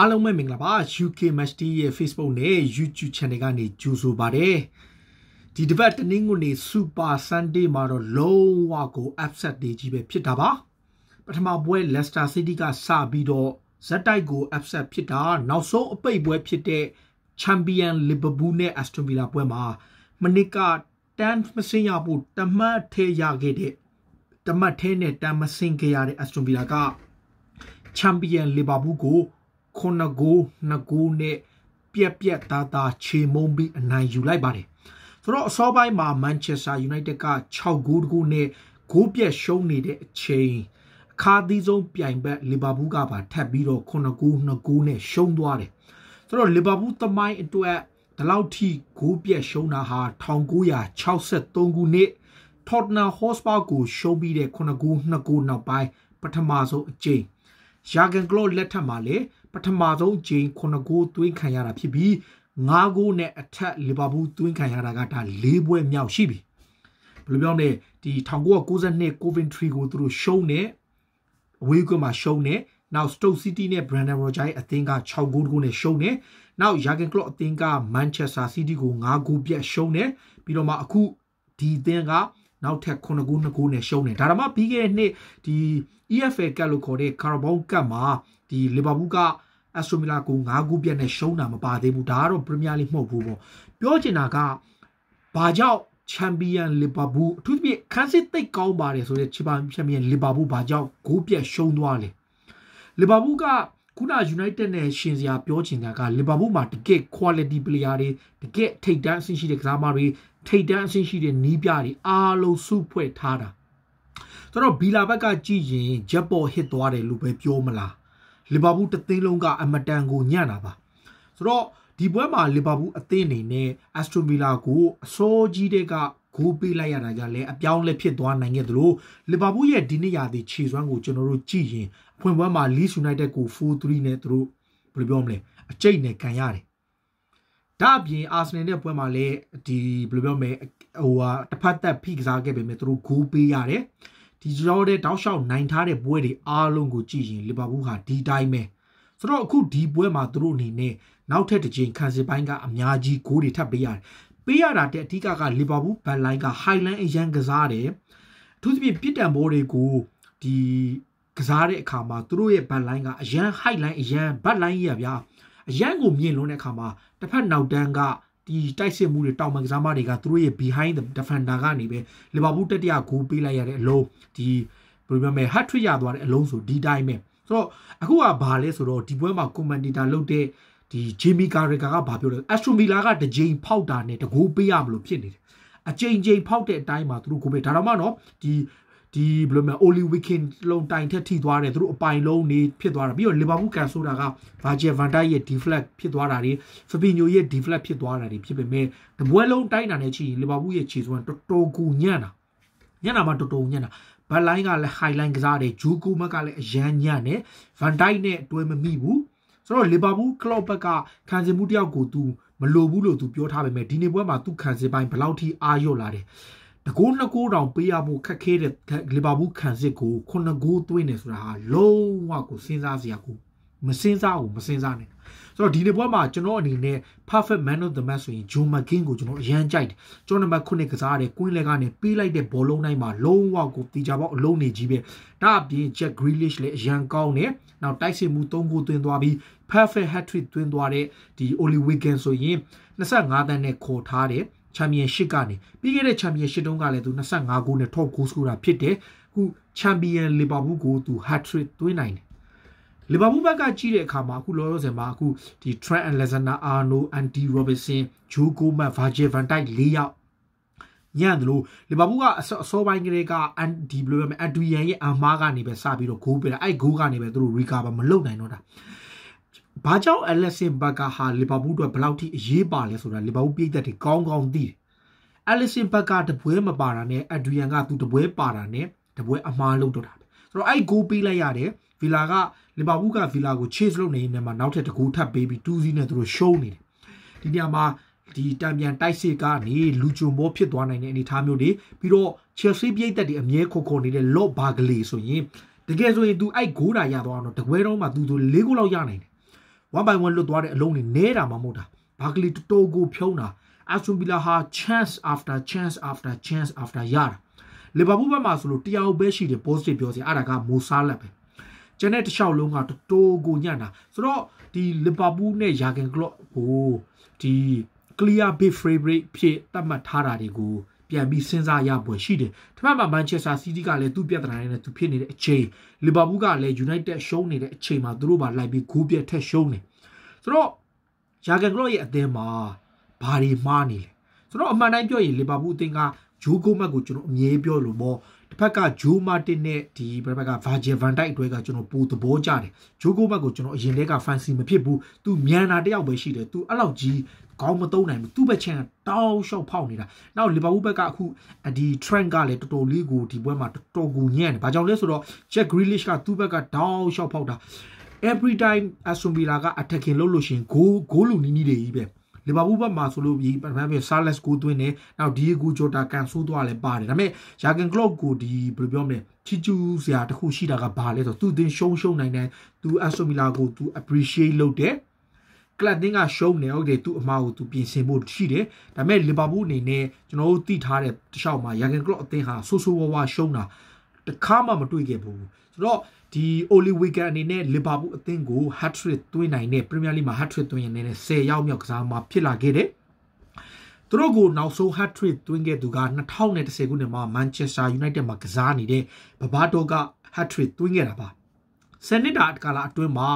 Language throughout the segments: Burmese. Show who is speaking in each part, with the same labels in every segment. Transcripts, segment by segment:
Speaker 1: အားလုံးပဲမင်္ဂလာပါ UK Match Day ရဲ့ Facebook နဲ့ YouTube Channel ကနေကြိုဆိုပါတယ်ဒီတစ်ပတ်တနင်္ဂနွေ Super Sunday မှာတော့လုံးဝကို upset တွေကြီးပဲဖြစ်တာပါပထမပွဲ Leicester City ကစပြီးတော့ဇက်တိုက်ကို upset ဖြစ်တာ နောက်ဆုံးအပိတ်ပွဲဖြစ်တဲ့ Champion Liverpool နဲ့ Aston Villa ပွဲမှာမနစ်ကတန်းမစင်ရဖို့တမတ်ထဲရခဲ့တဲ့တမတ်ထဲနဲ့တန်းမစင်ခဲ့ရတဲ့ Aston Villa က Champion Liverpool ကိုခုနှစ်ဂိုးနှစ်ဂိုးနဲ့ပြက်ပြက်သားသားခြေမုံပြီးအနိုင်ယူလိုက်ပါတယ်ဆိုတော့အစောပိုင်းမှာ Manchester United က6ဂိုးတကူနဲ့ဂိုးပြက်ရှုံးနေတဲ့အချိန်အခါသီးဆုံးပြိုင်ဘက်လီဗာပူးကပါထပ်ပြီးတော့9ဂိုး2ဂိုးနဲ့ရှုံးသွားတယ်ဆိုတော့လီဗာပူးသမိုင်းအတွက်ဒီလောက်ထိဂိုးပြက်ရှုံးတာဟာ1963ခုနှစ် Tottenham Hotspur ကိုရှုံးပြီးတဲ့9ဂိုး2ဂိုးနောက်ပိုင်းပထမဆုံးအကြိမ်ရာဂန်ကလော့လက်ထက်မှာလည်းပထမဆုံးဂျိန်9ဂိုးသွင်းခံရတာဖြစ်ပြီး9ဂိုးနဲ့အထက်လီဗာပူးသွင်းခံရတာကဒါ၄ပွဲမြောက်ရှိပြီဘယ်လိုပြောမလဲဒီ1992 Coventry ကိုသူတို့ရှုံးတယ်အဝေးကွင်းမှာရှုံးတယ်နောက် Stoke City နဲ့ Brandon Rodgers ရဲ့အသင်းက6ဂိုးတကူနဲ့ရှုံးတယ်နောက် Jurgen Klopp အသင်းက Manchester City ကို9ဂိုးပြတ်ရှုံးတယ်ပြီးတော့မှအခုဒီအသင်းကနောက်ထပ်9ဂိုး2ဂိုးနဲ့ရှုံးတယ်ဒါမှမဟုတ်ပြီးခဲ့တဲ့နှစ်ဒီ EFL Cup လို့ခေါ်တဲ့ Carabao Cup မှာဒီ Liverpool ကအက်စတိုမီလာကို9ဂိုးပြတ်နဲ့ရှုံးတာမပါသေးဘူးဒါကတော့ Premier League မဟုတ်ဘူးပေါ့ပြောချင်တာကဘာကြောင့်ချန်ပီယံလီဗာပူးအထူးသဖြင့်ခန်းစစ်သိပ်ကောင်းပါတယ်ဆိုတဲ့ချန်ပီယံလီဗာပူးဘာကြောင့်ဂိုးပြတ်ရှုံးသွားလဲလီဗာပူးကခုန United နဲ့ရှင်စရာပြောချင်တာက Liverpool မှာတကယ် quality player တွေတကယ်ထိပ်တန်းအဆင့်ရှိတဲ့ကစားသမားတွေထိပ်တန်းအဆင့်ရှိတဲ့နီးပြတွေအားလုံးစုဖွဲ့ထားတာဆိုတော့ဘီလာဘက်ကကြည့်ရင်ဂျက်ပေါ်ဟစ်သွားတယ်လို့ပဲပြောမလားလီဗာပူးတစ်သိန်းလုံးကအမတန်ကိုညံ့တာပါဆိုတော့ဒီပွဲမှာလီဗာပူးအသင်းအနေနဲ့အက်စတိုမီလာကိုအစောကြီးတဲ့ကဂိုးပေးလိုက်ရတာကြောင့်လည်းအပြောင်းလဲဖြစ်သွားနိုင်ခဲ့သလိုလီဗာပူးရဲ့ဒီနှစ်ရာသီခြေစွမ်းကိုကျွန်တော်တို့ကြည့်ရင်ဖွင့်ပွဲမှာ Leeds United ကို4-3နဲ့သူတို့ဘယ်လိုပြောမလဲအကျိတ်နဲ့ခံရတယ်။ဒါအပြင် Arsenal နဲ့ပွဲမှာလည်းဒီဘယ်လိုပြောမလဲဟိုဟာတစ်ဖက်သက်ဖိကစားခဲ့ပေမဲ့သူတို့ဂိုးပေးရတယ်။ဒီကြောတဲ့တောက်လျှောက်နိုင်ထားတဲ့ပွဲတွေအားလုံးကိုကြည့်ရင်လီဗာပူးဟာဒီတိုင်းပဲဆိုတော့အခုဒီပွဲမှာသူတို့အနေနဲ့နောက်ထပ်တစ်ကြိမ်ခံစစ်ပိုင်းကအများကြီးဂိုးတွေထပ်ပေးရတယ်ပေးရတာတဲ့အဓိကကလီဗာပူးဘန်လိုင်းက Highland အရန်ကစားတယ်အထူးသဖြင့်ပြစ်တံပိုးတွေကိုဒီကစားတဲ့အခါမှာသူတို့ရဲ့ဘတ်လိုင်းကအရန် Highland အရန်ဘတ်လိုင်းကြီးရဗျာအရန်ကိုမြင်လွန်းတဲ့အခါမှာတစ်ဖက်နောက်တန်းကဒီတိုက်စစ်မှုတွေတောင်ပန်ကစားမတွေကသူတို့ရဲ့ behind the defender ကနေပဲလီဗာပူးတတိယဂိုးပေးလိုက်ရတဲ့အလုံးဒီဘယ်လိုပြောမလဲ hat trick ရသွားတဲ့အလုံးဆိုဒီတိုင်းပဲဆိုတော့အခုကဘာလဲဆိုတော့ဒီပွဲမှာ commentator လုပ်တဲ့ဒီ Jamie Carragher ကဘာပြောလဲ Aston Villa ကတကြိမ်ဖောက်တာနဲ့တကူပေးရမလို့ဖြစ်နေတယ်အကြိမ်ကြိမ်ဖောက်တဲ့အတိုင်းမှာသူတို့ကိုပေးဒါတော့မှနော်ဒီဒီဘယ်လိုမလဲ Oli Weekend လုံးတိုင်ထက်ထိသွားတယ်သူတို့အပိုင်လုံးနေဖြစ်သွားတာပြီးတော့ Liverpool ကန်ဆိုတာက Virgil van Dijk ရဲ့ deflect ဖြစ်သွားတာတွေ Fabinho ရဲ့ deflect ဖြစ်သွားတာတွေဖြစ်ပေမဲ့တပွဲလုံးတိုင်းတာနဲ့ချီ Liverpool ရဲ့ခြေစွမ်းတော်တော်ကိုညံ့တာညံ့တာမှတော်တော်ညံ့တာဘက်လိုင်းကလည်း high line ကစားတယ်ဂျူကူမကလည်းအရန်ညံ့တယ် Van Dijk နဲ့အတွဲမမိဘူးဆိုတော့လီဗာပူးကလော့ဘက်ကခံစီမှုတယောက်ကိုသူမလိုဘူးလို့သူပြောထားပေမဲ့ဒီနေ့ပွဲမှာသူခံစီပိုင်းဘယ်လောက်ထိအာရုံလာတယ်တကူနှစ်ကိုတောင်ပေးရဖို့ခက်ခဲတဲ့လီဗာပူးခံစစ်ကိုခုနှစ်ကိုသွင်းနေဆိုတာဟာလုံးဝကိုစဉ်းစားစရာကိုမစင်းစားဘူးမစင်းစားနဲ့ဆိုတော့ဒီနေ့ပွဲမှာကျွန်တော်အနေနဲ့ perfect man of the match ဆိုရင် Joe McGinn ကိုကျွန်တော်အရန်ကြိုက်တယ်ကျွန်တော်နံပါတ်9ကစားရတယ် Queen Leg ကနေပေးလိုက်တဲ့ဘောလုံးတိုင်းမှာလုံးဝကိုတီချာပေါက်အလုံးနေကြီးပဲဒါအပြင် Jack Grealish လည်းအရန်ကောင်းတယ်နောက်တိုက်စစ်မှု3ကိုသွင်းသွားပြီး perfect hat trick သွင်းသွားတဲ့ဒီ Oli Wigan ဆိုရင်25တန်းနဲ့ခေါ်ထားတယ်ချန်ပီယံရှစ်ကနေပြီးခဲ့တဲ့ချန်ပီယံရှစ်တုန်းကလည်းသူ25ဂိုးနဲ့ top goal scorer ဖြစ်တယ်အခုချန်ပီယံလီဗာပူးကိုသူ hat trick သွင်းနိုင်တယ်လီဗာပူးဘက်ကကြည့်တဲ့အခါမှာအခုလောလောဆယ်မှာအခုဒီ Trent Alexander Arnold, Andy Robertson, Joe Gomez, Virgil van Dijk ၄ယောက်ညံ့တယ်လို့လီဗာပူးကအစောပိုင်းကလေးကအန်ဒီဘလိုပဲအန်ဒူယန်ရဲ့အမားကနေပဲစပြီးတော့ဂိုးပေးတာအဲ့ဂိုးကနေပဲသူတို့ recover မလုပ်နိုင်တော့တာဘာကြောင့် Alexander ဘက်ကဟာလီဗာပူးအတွက်ဘယ်လောက်ထိအရေးပါလဲဆိုတာလီဗာပူးပြည်သက်တွေကောင်းကောင်းသိတယ်အလစ်စင်ဘက်ကတပွဲမပါတာနဲ့အဒရီယန်ကသူတပွဲပါတာနဲ့တပွဲအမှားလုပ်တော့တာဆိုတော့အဲ့ဂိုးပေးလိုက်ရတယ်ဗီလာကလီဗာပူးကဗီလာကို chase လုပ်နေနေမှာနောက်ထပ်တကူထပ်ပေးပြီး2-0နဲ့သူတို့ရှုံးနေတယ်ဒီနေရာမှာဒီတံပြန်တိုက်စစ်ကနေလူဂျွန်ဘောဖြစ်သွားနိုင်တဲ့အနေအထားမျိုးတွေပြီးတော့ Chelsea ပြိုက်သက်တွေအမြဲခေါ်ခေါ်နေတဲ့ Lot Bagley ဆိုရင်တကယ်ဆိုရင် तू အဲ့ဂိုးတာရသွားအောင်တော့တကွဲတော့မှ तू ဆို၄ဂိုးလောက်ရနိုင်တယ်1 by 1လွတ်သွားတဲ့အလုံးတွေနဲတာမှမဟုတ်တာ Bagley တော်တော်ကိုဖြုံးတာ Aston Villa ဟာ chance after chance after chance after ရတာလီဗာပူးဘက်မှာဆိုလို့တရားဥပဲရှိတယ် positive ပြောစရာအဲ့ဒါကမိုဆာလက်ပဲကျန်တဲ့တစ်လျှောက်လုံးကတတိုးကိုညံ့တာဆိုတော့ဒီလီဗာပူးနဲ့ယာဂန်ကလော့ကိုဒီ clear big favorite ဖြစ်သတ်မှတ်ထားတာတွေကိုပြန်ပြီးစဉ်းစားရပွဲရှိတယ်။ဒီမှာမန်ချက်စတာစီးတီးကလည်းသူ့ပြဿနာနဲ့သူဖြစ်နေတဲ့အချိန်လီဗာပူးကလည်း United ရှုံးနေတဲ့အချိန်မှာသူတို့ပါလိုက်ပြီးဂိုးပြတ်ထက်ရှုံးနေ။ဆိုတော့ယာဂန်ကလော့ရဲ့အသင်းမှာဘာတွေမှားနေလဲ။ဆိုတော့အမှန်တိုင်းပြောရင်လီဗာပူးအသင်းကဂျိုးကိုမတ်ကိုကျွန်တော်အမြဲပြောလို့ပေါ့တစ်ဖက်ကဂျိုးမာတင်နဲ့ဒီဘယ်ဘက်က Virgil van Dijk အတွဲကကျွန်တော်ပိုသဘောကျတယ်ဂျိုးကိုမတ်ကိုကျွန်တော်အရင်တည်းက fancy မဖြစ်ဘူးသူမြန်တာတယောက်ပဲရှိတယ်သူအဲ့လောက်ကြီးခေါင်းမသုံးနိုင်ဘူးသူ့ဘက်ချန်တောင်းလျှောက်ဖောက်နေတာနောက်လီဗာပူးဘက်ကအခုဒီ trend ကလည်းတော်တော်လေးကိုဒီပွဲမှာတော်တော်ကိုညံ့တယ်ဘာကြောင့်လဲဆိုတော့ Jack Grealish ကသူ့ဘက်ကတောင်းလျှောက်ဖောက်တာ every time aston villa က attacking လုပ်လို့ရှင် goal goal လူနီးနီးတွေကြီးပဲလီဗာပူးဘက်မှာဆိုလို့ဒီပထမပိုင်းဆာလက်စ်ကိုသွင်းတယ်နောက်ဒီဂူဂျိုတာကန်ဆိုးသွားလည်းပါတယ်ဒါပေမဲ့ယာဂန်ကလော့ကိုဒီဘယ်လိုပြောမလဲချီချူစရာတခုရှိတာကဘာလဲဆိုတော့သူတင်ရှုံးရှုံးနိုင်တယ်သူအက်ဆိုမီလာကိုသူ appreciate လုပ်တယ်ကလပ်တင်းကရှုံးနေဟုတ်တယ်သူအမှားကိုသူပြင်ဆင်ဖို့ရှိတယ်ဒါပေမဲ့လီဗာပူးအနေနဲ့ကျွန်တော်တို့သိထားတဲ့တခြားမှာယာဂန်ကလော့အသင်းဟာဆိုးဆိုးဝါးဝါရှုံးတာတခါမှမတွေ့ခဲ့ဘူးဆိုတော့ဒီ Oli Wigan အနေနဲ့ Liverpool အသင်းကို hat-trick သွင်းနိုင်တဲ့ Premier League မှာ hat-trick သွင်းရင်လည်း10ရောက်မြောက်ကစားမှာဖြစ်လာခဲ့တယ်သူတို့ကိုနောက်ဆုံး hat trick တွင်းခဲ့သူက2010ခုနှစ်မှာ Manchester United မှာကစားနေတဲ့ဘဘာတော့က hat trick တွင်းခဲ့တာပါဆယ်နှစ်တာကာလအတွင်းမှာ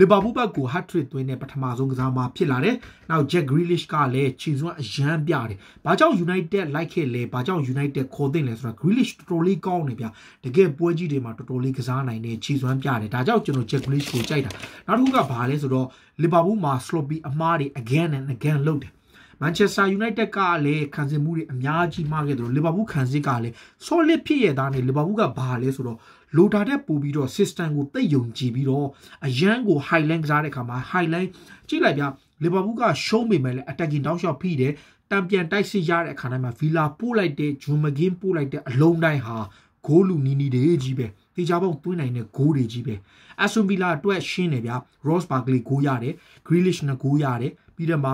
Speaker 1: လီဗာပူးဘက်ကိုဟတ်ထရစ်သွင်းတဲ့ပထမဆုံးကစားမှာဖြစ်လာတယ်။နောက် Jack Grealish ကလည်းခြေစွမ်းအရန်ပြတယ်။ဘာကြောင့် United လိုက်ခဲ့လဲ။ဘာကြောင့် United ခေါ်သင့်လဲဆိုတာ Grealish တော်တော်လေးကောင်းနေဗျ။တကယ်ပွဲကြီးတွေမှာတော်တော်လေးကစားနိုင်တဲ့ခြေစွမ်းပြတယ်။ဒါကြောင့်ကျွန်တော် Jack Grealish ကိုကြိုက်တာ။နောက်တစ်ခုကဘာလဲဆိုတော့လီဗာပူးမှာ sloppy အမှားတွေ again and again လုပ်တယ်မန်ချက်စတာယူနိုက်တက်ကလည်းခံစစ်မှုတွေအများကြီးမှားခဲ့တယ်လို့လီဗာပူးခံစစ်ကလည်း solid ဖြစ်ရတဲ့အနေနဲ့လီဗာပူးကဘာလဲဆိုတော့လိုတာတဲ့ပို့ပြီးတော့ system ကိုသိယုံကြည်ပြီးတော့အရန်ကို highland ကစားတဲ့အခါမှာ highland ကြည့်လိုက်ပြလီဗာပူးကရှုံးပေမဲ့လည်း attacking တောက်လျှောက်ဖိတယ်တံပြန်တိုက်စစ်ရတဲ့အခါတိုင်းမှာဗီလာပို့လိုက်တဲ့ဂျွန်မကင်းပို့လိုက်တဲ့အလုံးတိုင်းဟာဂိုးလူနီနီတွေကြီးပဲတေချာပေါက်သွင်းနိုင်တဲ့ဂိုးတွေကြီးပဲအက်ဆွန်ဗီလာအတွက်ရှင်းတယ်ဗျာ Ross Barkley ဂိုးရတယ် Grealish နဲ့ဂိုးရတယ်ပြီးတော့မှ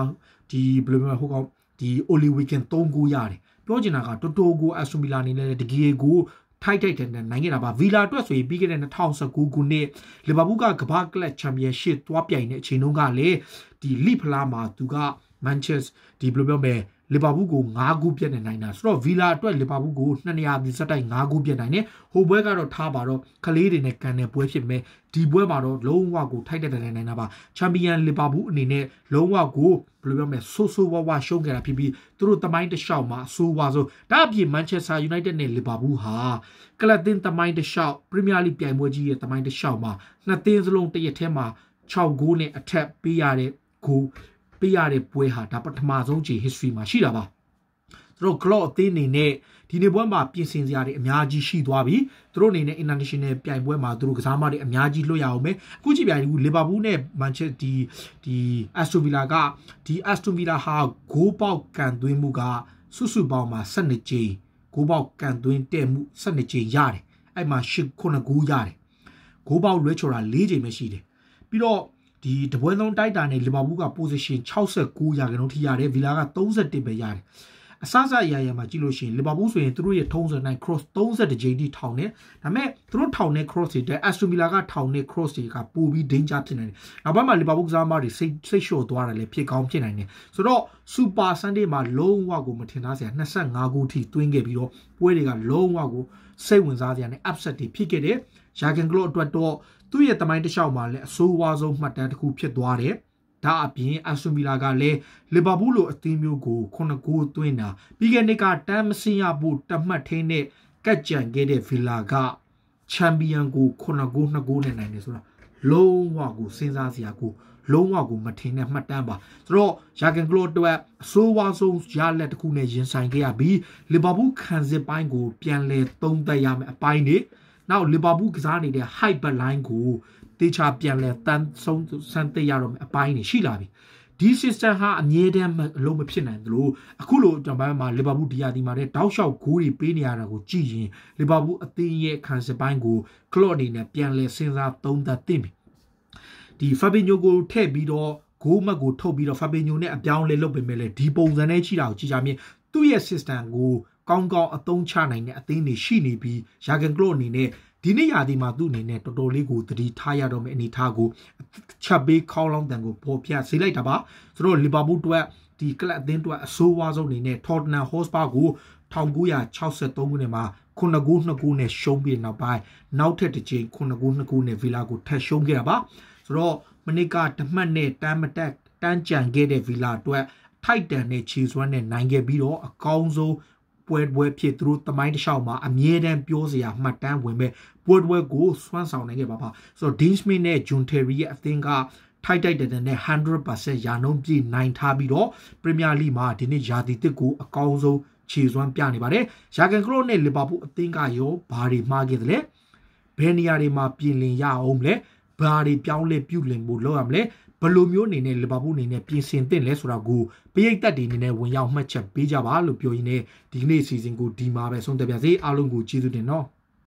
Speaker 1: ဒီဘယ်လိုမျိုးဟိုကောင်ဒီ Oli Weekend 3ဂိုးရတယ်ပြောချင်တာကတော်တော်ကိုအက်ဆွန်ဗီလာအနေနဲ့တကယ်ကိုထိုက်ထိုက်တန်တန်နိုင်ခဲ့တာပါဗီလာအတွက်ဆိုရင်ပြီးခဲ့တဲ့2019ခုနှစ်လီဗာပူးကကမ္ဘာကလပ်ချန်ပီယံရှစ်သွားပြိုင်တဲ့အချိန်တုန်းကလည်းဒီလိဖလားမှာသူကမန်ချက်ဒီဘယ်လိုပြောမလဲလီဗာပူးကို9ဂိုးပြတ်နေနိုင်တာဆိုတော့ဗီလာအတွက်လီဗာပူးကို2နေရာပြစတိုက်9ဂိုးပြတ်နိုင်တယ်ဟိုပွဲကတော့ထားပါတော့ကလေးတွေနဲ့ကန်တဲ့ပွဲဖြစ်မယ်ဒီပွဲမှာတော့လုံးဝကိုထိုက်တဲ့တိုင်နိုင်တာပါချန်ပီယံလီဗာပူးအနေနဲ့လုံးဝကိုဘယ်လိုပြောမလဲဆိုးဆိုးဝါးဝါရှုံးခဲ့တာဖြစ်ပြီးသူတို့တမိုင်းတစ်လျှောက်မှာအဆိုးဝါးဆုံးဒါအပြင်မန်ချက်စတာယူနိုက်တက်နဲ့လီဗာပူးဟာကလပ်တင်တမိုင်းတစ်လျှောက်ပရီးမီးယားလိပြိုင်ပွဲကြီးရဲ့တမိုင်းတစ်လျှောက်မှာနှစ်သင်းစလုံးတရက်ထဲမှာ6ဂိုးနဲ့အထက်ပေးရတဲ့ဂိုးပေးရတဲ့ပွဲဟာဒါပထမဆုံးချိန် history မှာရှိတာပါသူတို့ Glock အသေးအနေနဲ့ဒီနေ့ပွဲမှာပြင်ဆင်စရာတွေအများကြီးရှိသွားပြီသူတို့အနေနဲ့ international ပြိုင်ပွဲမှာသူတို့ကစားမတွေအများကြီးလွှတ်ရအောင်ပဲအခုကြည့်ပြရင်ဒီ Liverpool နဲ့ Manchester ဒီဒီ Aston Villa ကဒီ Aston Villa ဟာဂိုးပေါက်ကန်သွင်းမှုက စုစုပေါင်းမှာ12ကြိမ်ဂိုးပေါက်ကန်သွင်းတဲ့မှု12ကြိမ်ရတယ်အဲ့မှာ8 9ဂိုးရတယ်ဂိုးပေါက်လွဲချော်တာ၄ကြိမ်ပဲရှိတယ်ပြီးတော့ဒီတပွဲဆုံးတိုက်တာနဲ့လီဗာပူးက position 69ရာခိုင်နှုန်းထိရတယ်ဗီလာက31ပဲရတယ်အစစအရာရာမှာကြည့်လို့ရှိရင်လီဗာပူးဆိုရင်သူတို့ရဲ့ထုံးစံနိုင် cross 30ကြိမ်တိထောင်တယ်ဒါပေမဲ့သူတို့ထောင်တဲ့ cross တွေတက် Aston Villa ကထောင်တဲ့ cross တွေကပိုပြီး danger ဖြစ်နေတယ်နောက်ပိုင်းမှာလီဗာပူးကစားသမားတွေစိတ်စိတ်လျှော့သွားတယ်လည်းဖြစ်ကောင်းဖြစ်နိုင်တယ်ဆိုတော့ Super Sunday မှာလုံးဝကိုမထင်သားစရာ25ဂိုးထိတွင်းခဲ့ပြီးတော့ပွဲတွေကလုံးဝကိုစိတ်ဝင်စားစရာနဲ့ upset တွေဖြစ်ခဲ့တယ်ရာဂန်ကလော့အတွက်တော့သူ့ရဲ့တမိုင်းတစ်လျှောက်မှာလည်းအဆိုးဝါးဆုံးမှတ်တမ်းတစ်ခုဖြစ်သွားတယ်။ဒါအပြင်အက်ဆွန်မီလာကလည်းလီဗာပူးလိုအသင်းမျိုးကို9ဂိုးသွင်းတာပြီးခဲ့နှစ်ကတမ်းမစင်ရဖို့တမှတ်ထင်းနဲ့ကတ်ကြံခဲ့တဲ့ဗီလာကချန်ပီယံကို9ဂိုး2ဂိုးနဲ့နိုင်တယ်ဆိုတာလုံးဝကိုစဉ်းစားစရာကိုလုံးဝကိုမထင်တဲ့မှတ်တမ်းပါဆိုတော့ယာဂန်ကလော့အတွက်အဆိုးဝါဆုံးရလက်တစ်ခုနဲ့ရင်ဆိုင်ခဲ့ရပြီးလီဗာပူးခံစစ်ပိုင်းကိုပြန်လည်သုံးသပ်ရမယ်အပိုင်းတွေနောက်လီဗာပူးကစားနေတဲ့ high back line ကိုတေချာပြန်လဲတန်းဆုံးဆန်းသိရတော့မယ်အပိုင်းနေရှိလာပြီဒီ system ဟာအမြဲတမ်းအလုံးမဖြစ်နိုင်သလိုအခုလိုကျွန်တော်မှာလီဗာပူးဒီယာဒီမှာတဲ့တောက်လျှောက်ဂိုးတွေပေးနေရတာကိုကြည့်ရင်လီဗာပူးအသင်းရဲ့ခံစစ်ပိုင်းကိုကလော့အနေနဲ့ပြန်လဲစဉ်းစားသုံးသပ်သင့်ပြီဒီဖာဘီညိုကိုထည့်ပြီးတော့ဂိုးမက်ကိုထုတ်ပြီးတော့ဖာဘီညိုနဲ့အပြောင်းလဲလုပ်ပေမဲ့လည်းဒီပုံစံနဲ့ရှိတာကိုကြည့်ကြမြင်သူ့ရဲ့ system ကိုကောင်းကောင်းအသုံးချနိုင်တဲ့အသင်းတွေရှိနေပြီးယာဂန်ကလော့အနေနဲ့ဒီနေ့ရာသီမှာသူ့အနေနဲ့တော်တော်လေးကိုသတိထားရတော့မယ့်အနေထားကိုချက်ပေးခေါလောင်းတန်ကိုပေါ်ပြစေလိုက်တာပါဆိုတော့လီဗာပူးတွက်ဒီကလပ်အသင်းတွက်အဆိုးဝါးဆုံးအနေနဲ့ထော်တနမ်ဟော့စပါကို1963ခုနှစ်မှာ9ဂိုး2ဂိုးနဲ့ရှုံးပြီးနောက်ပိုင်းနောက်ထပ်တစ်ချိန်9ဂိုး2ဂိုးနဲ့ဗီလာကိုထပ်ရှုံးခဲ့တာပါဆိုတော့မနစ်ကတမတ်နဲ့တမ်းမတက်တန်းကြံခဲ့တဲ့ဗီလာအတွက်ထိုက်တန်တဲ့ခြေစွမ်းနဲ့နိုင်ခဲ့ပြီးတော့အကောင်းဆုံးပွဲပွဲဖြစ်သူတို့တမိုင်းတစ်လျှောက်မှာအမြဲတမ်းပြောစရာမှတ်တမ်းဝင်မဲ့ပွဲပွဲကိုစွန့်ဆောင်နိုင်ခဲ့ပါပါဆိုတော့ Dean Smith နဲ့ Jun Terry ရဲ့အသင်းကထိုက်တိုက်တဲ့တဲ့နဲ့100%ရာနှုန်းပြည့်နိုင်ထားပြီးတော့ Premier League မှာဒီနှစ်ရာသီတစ်ကိုအကောင်းဆုံးခြေစွမ်းပြနေပါတယ်။ရာဂန်ကရိုနဲ့လီဗာပူးအသင်းကရောဘာတွေမှားခဲ့သလဲ။ဘယ်နေရာတွေမှာပြင်လင်ရအောင်မလဲ။ဘာတွေပြောင်းလဲပြုလင်ဖို့လုပ်ရမလဲဘလိုမျိုးအနေနဲ့လီဗာပူးအနေနဲ့ပြင်ဆင်သင့်လဲဆိုတာကိုပရိသတ်တွေအနေနဲ့ဝင်ရောက်မှတ်ချက်ပေးကြပါလို့ပြောရင်းနဲ့ဒီကနေ့အစီအစဉ်ကိုဒီမှာပဲဆုံးသက်ပါစေအားလုံးကိုကျေးဇူးတင်နော်